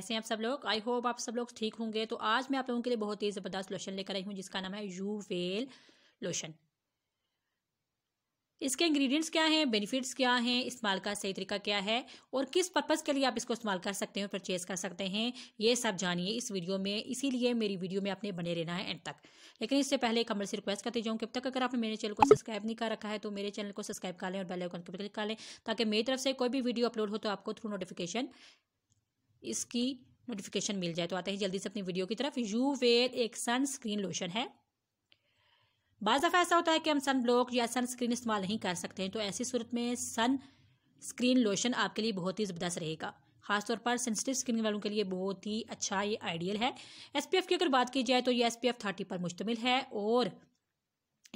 कैसे हैं आप सब लोग आई होप आप सब लोग ठीक होंगे तो आज मैं आप लोगों के लिए बहुत ही ज़बरदस्त लोशन लेकर आई हूँ जिसका नाम है यू वेल लोशन इसके इंग्रेडिएंट्स क्या हैं बेनिफिट्स क्या हैं इस्तेमाल का सही तरीका क्या है और किस पर्पज़ के लिए आप इसको इस्तेमाल कर सकते हैं परचेज़ कर सकते हैं ये सब जानिए इस वीडियो में इसीलिए मेरी वीडियो में आपने बने रहना है एंड तक लेकिन इससे पहले एक से रिक्वेस्ट करते जाऊँ कि अब तक अगर आपने मेरे चैनल को सब्सक्राइब नहीं कर रखा है तो मेरे चैनल को सब्सक्राइब कर लें और बेल पर क्लिक कर लें ताकि मेरी तरफ से कोई भी वीडियो अपलोड हो तो आपको थ्रू नोटिफिकेशन इसकी नोटिफिकेशन मिल जाए तो आते हैं जल्दी से अपनी वीडियो की तरफ यू वेल एक सनस्क्रीन लोशन है बाज़ दफ़ा ऐसा होता है कि हम सन ब्लॉक या सनस्क्रीन इस्तेमाल नहीं कर सकते हैं तो ऐसी सूरत में सन स्क्रीन लोशन आपके लिए बहुत ही ज़बरदस्त रहेगा खासतौर पर सेंसिटिव स्किन वालों के लिए बहुत ही अच्छा ये आइडियल है एसपीएफ की अगर बात की जाए तो ये एसपीएफ थर्टी पर मुश्तमिल है और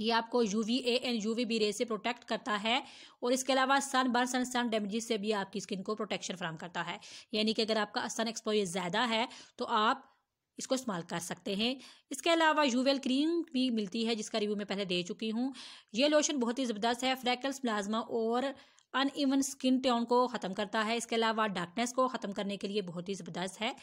ये आपको U V A and U V B ray से प्रोटेक्ट करता है और इसके अलावा सन बर्न सन सन डैमेजेस से भी आपकी स्किन को प्रोटेक्शन फ्राहम करता है यानी कि अगर आपका सन एक्सपोजर ज़्यादा है तो आप इसको इस्तेमाल कर सकते हैं इसके अलावा यूवेल क्रीम भी मिलती है जिसका रिव्यू मैं पहले दे चुकी हूँ ये लोशन बहुत ही ज़बरदस्त है फ्रैकल्स प्लाज्मा और अन ईवन स्किन टोन को ख़त्म करता है इसके अलावा डार्कनेस को ख़त्म करने के लिए बहुत ही ज़बरदस्त है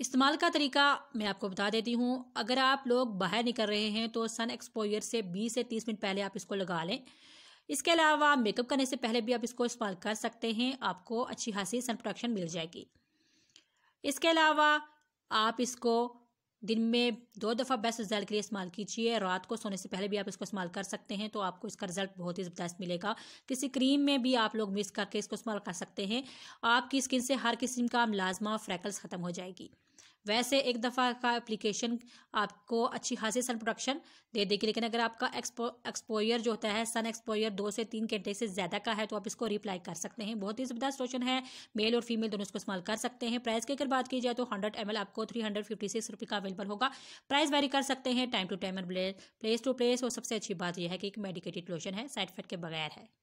इस्तेमाल का तरीका मैं आपको बता देती हूँ अगर आप लोग बाहर निकल रहे हैं तो सन एक्सपोजर से 20 से 30 मिनट पहले आप इसको लगा लें इसके अलावा मेकअप करने से पहले भी आप इसको इस्तेमाल कर सकते हैं आपको अच्छी खासी सन प्रोटेक्शन मिल जाएगी इसके अलावा आप इसको दिन में दो दफ़ा बेस्ट रिजल्ट के लिए इस्तेमाल कीजिए रात को सोने से पहले भी आप इसको इस्तेमाल कर सकते हैं तो आपको इसका रिजल्ट बहुत ही ज़बरदस्त मिलेगा किसी क्रीम में भी आप लोग मिक्स करके इसको इस्तेमाल कर सकते हैं आपकी स्किन से हर किस्म का मिलाजमा फ्रैकल्स ख़त्म हो जाएगी वैसे एक दफ़ा का एप्लीकेशन आपको अच्छी खासी सन प्रोडक्शन दे देगी लेकिन अगर आपका एक्सपो एक्सपोयर जो होता है सन एक्सपोयर दो से तीन घंटे से ज़्यादा का है तो आप इसको रिप्लाई कर सकते हैं बहुत ही ज़बरदस्त लोशन है मेल और फीमेल दोनों इसको इस्तेमाल कर सकते हैं प्राइस की अगर बात की जाए तो हंड्रेड एम आपको थ्री हंड्रेड फिफ्टी सिक्स रुपये का अवेलेबल होगा प्राइस वेरी कर सकते हैं time to time place to place और सबसे अच्छी बात यह है कि एक मेडिकेटेड लोशन है साइड इफेक्ट के बगैर है